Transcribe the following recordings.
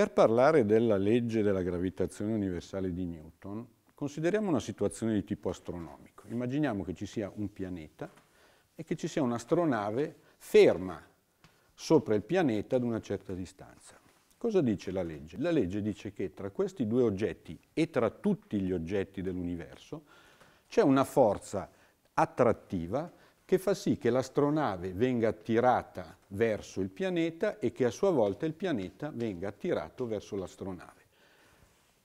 Per parlare della legge della gravitazione universale di Newton, consideriamo una situazione di tipo astronomico. Immaginiamo che ci sia un pianeta e che ci sia un'astronave ferma sopra il pianeta ad una certa distanza. Cosa dice la legge? La legge dice che tra questi due oggetti e tra tutti gli oggetti dell'universo c'è una forza attrattiva che fa sì che l'astronave venga attirata verso il pianeta e che a sua volta il pianeta venga attirato verso l'astronave.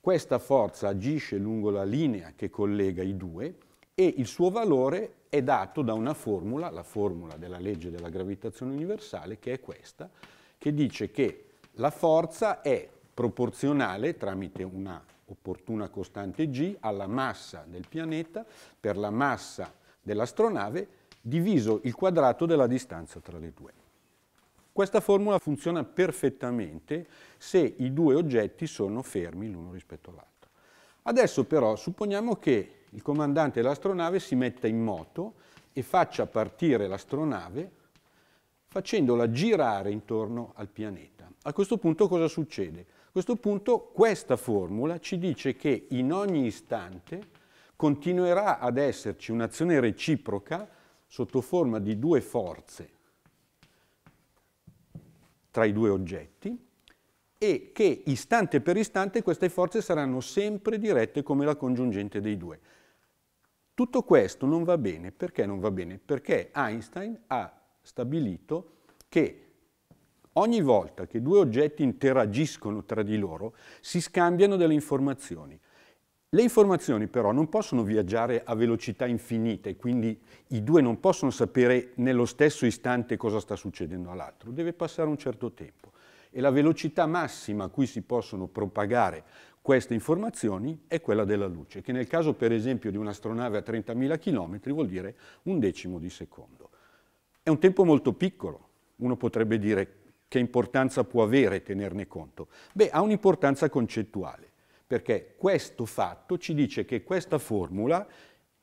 Questa forza agisce lungo la linea che collega i due e il suo valore è dato da una formula, la formula della legge della gravitazione universale, che è questa, che dice che la forza è proporzionale tramite una opportuna costante g alla massa del pianeta per la massa dell'astronave diviso il quadrato della distanza tra le due. Questa formula funziona perfettamente se i due oggetti sono fermi l'uno rispetto all'altro. Adesso però supponiamo che il comandante dell'astronave si metta in moto e faccia partire l'astronave facendola girare intorno al pianeta. A questo punto cosa succede? A questo punto questa formula ci dice che in ogni istante continuerà ad esserci un'azione reciproca sotto forma di due forze tra i due oggetti e che istante per istante queste forze saranno sempre dirette come la congiungente dei due. Tutto questo non va bene. Perché non va bene? Perché Einstein ha stabilito che ogni volta che due oggetti interagiscono tra di loro si scambiano delle informazioni. Le informazioni però non possono viaggiare a velocità infinite, quindi i due non possono sapere nello stesso istante cosa sta succedendo all'altro, deve passare un certo tempo. E la velocità massima a cui si possono propagare queste informazioni è quella della luce, che nel caso per esempio di un'astronave a 30.000 km vuol dire un decimo di secondo. È un tempo molto piccolo, uno potrebbe dire che importanza può avere tenerne conto? Beh, ha un'importanza concettuale perché questo fatto ci dice che questa formula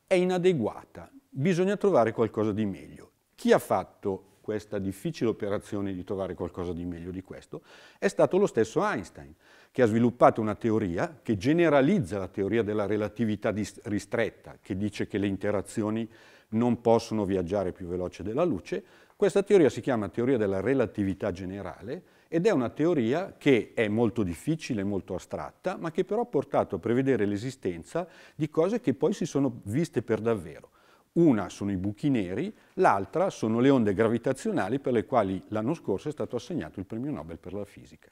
è inadeguata, bisogna trovare qualcosa di meglio. Chi ha fatto questa difficile operazione di trovare qualcosa di meglio di questo è stato lo stesso Einstein, che ha sviluppato una teoria che generalizza la teoria della relatività ristretta, che dice che le interazioni non possono viaggiare più veloce della luce. Questa teoria si chiama teoria della relatività generale ed è una teoria che è molto difficile, molto astratta, ma che però ha portato a prevedere l'esistenza di cose che poi si sono viste per davvero. Una sono i buchi neri, l'altra sono le onde gravitazionali per le quali l'anno scorso è stato assegnato il premio Nobel per la fisica.